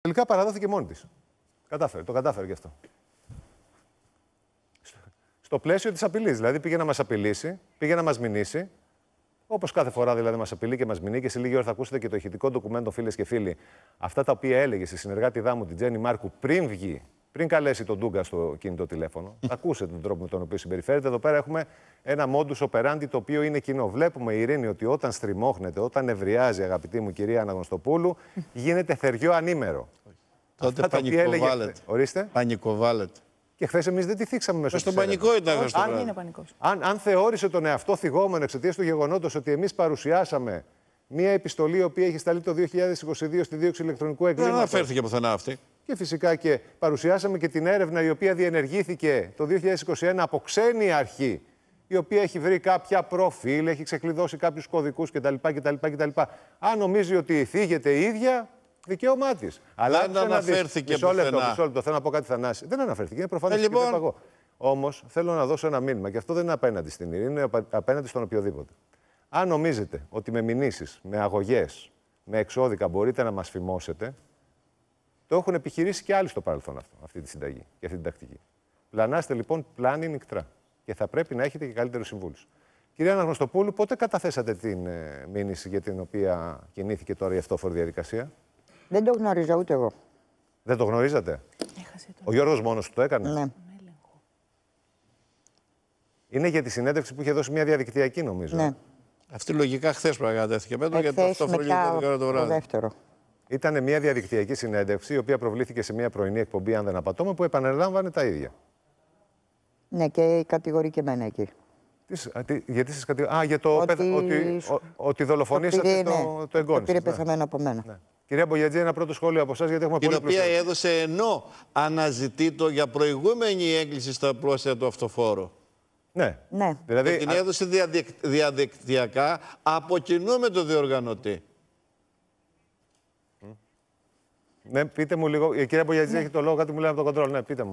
Τελικά παραδόθηκε μόνη της. Κατάφερε, το κατάφερε γι' αυτό. Στο πλαίσιο της απειλής. Δηλαδή πήγε να μας απειλήσει, πήγε να μας μηνύσει. Όπως κάθε φορά δηλαδή μας απειλεί και μας μηνύει και σε λίγη ώρα θα ακούσετε και το ηχητικό ντοκουμέντο, φίλες και φίλοι. Αυτά τα οποία έλεγε στη συνεργάτη δάμου την Τζέννη Μάρκου πριν βγει πριν καλέσει τον Ντούγκα στο κινητό τηλέφωνο, hm. ακούσετε τον τρόπο με τον οποίο συμπεριφέρεται. Εδώ πέρα έχουμε ένα μόντου operandi το οποίο είναι κοινό. Βλέπουμε, Ειρήνη, ότι όταν στριμώχνεται, όταν ευριάζει, αγαπητή μου κυρία Αναγνωστοπούλου, hm. γίνεται θεριό ανήμερο. Τότε πανικοβάλλεται. Ορίστε. Πανικοβάλλεται. Και χθες εμείς δεν τη θίξαμε μέσα στον πανικό ήταν αυτό. Αν, είναι αν, αν θεώρησε τον εαυτό θυγόμενο εξαιτίας του γεγονότος ότι εμείς παρουσιάσαμε μία επιστολή η οποία έχει σταλεί το 2022 στη δίωξη ηλεκτρονικού εγκλήματο. Δεν αναφέρθηκε πουθενά αυτή. Και φυσικά και παρουσιάσαμε και την έρευνα η οποία διενεργήθηκε το 2021 από ξένη αρχή, η οποία έχει βρει κάποια προφίλ, έχει ξεκλειδώσει κάποιους κωδικούς κτλ, κτλ, Αν νομίζει ότι θίγεται η ίδια, δικαίωμά της. Αλλά δεν αναφέρθηκε μισό λεπτό, μισό λεπτό, θέλω να πω κάτι θανάση. Δεν αναφέρθηκε, είναι προφανές ε, λοιπόν... εγώ. Όμως θέλω να δώσω ένα μήνυμα και αυτό δεν είναι απέναντι στην ειρήνη, είναι απέναντι στον οποιοδήποτε. Αν νομίζετε ότι με μηνύσεις, με αγωγές, με εξώδικα μπορείτε να μας φημώσετε, το έχουν επιχειρήσει και άλλοι στο παρελθόν αυτό, αυτή τη συνταγή και αυτή την τακτική. Πλανάστε λοιπόν πλάνη νυχτρά. Και θα πρέπει να έχετε και καλύτερους συμβούλους. Κυρία Αναγνωστοπούλου, πότε καταθέσατε την ε, μήνυση για την οποία κινήθηκε τώρα η αυτόφορη διαδικασία. Δεν το γνωρίζω ούτε εγώ. Δεν το γνωρίζατε. το. Ο Γιώργος μόνος του το έκανε. Ναι. ναι. Είναι για τη συνέντευξη που είχε δώσει μια διαδικτυακή, νομίζω. Ναι. Αυτή λογικά χθες πραγματεύτηκε. Μέτρο γιατί το το βράδυ. Το δεύτερο. Ήταν μια διαδικτυακή συνέντευξη, η οποία προβλήθηκε σε μια πρωινή εκπομπή, αν δεν απατώμε, που επανελάμβανε τα ίδια. Ναι, και κατηγορεί και εμένα εκεί. Τι, γιατί σας κατηγορεί. Α, για το ότι, ότι, ότι δολοφονήσατε το, το, ναι, το εγγόνι. Το πήρε ναι. από μένα. Ναι. Κυρία Μπογιατζή, ένα πρώτο σχόλιο από εσά, γιατί έχουμε πολύ πλούσια. Η οποία έδωσε ενώ αναζητεί το για προηγούμενη έγκληση στα πλώσια του αυτοφόρου. Ναι. ναι. Δηλαδή, την έδωσε διαδικτυακά από κοινού με τον διοργανωτή. Ναι, πείτε μου λίγο. Η κυρία Μπογιατζή ναι. έχει το λόγο, κάτι μου λέει από το κοντρόλ. Ναι, πείτε μου.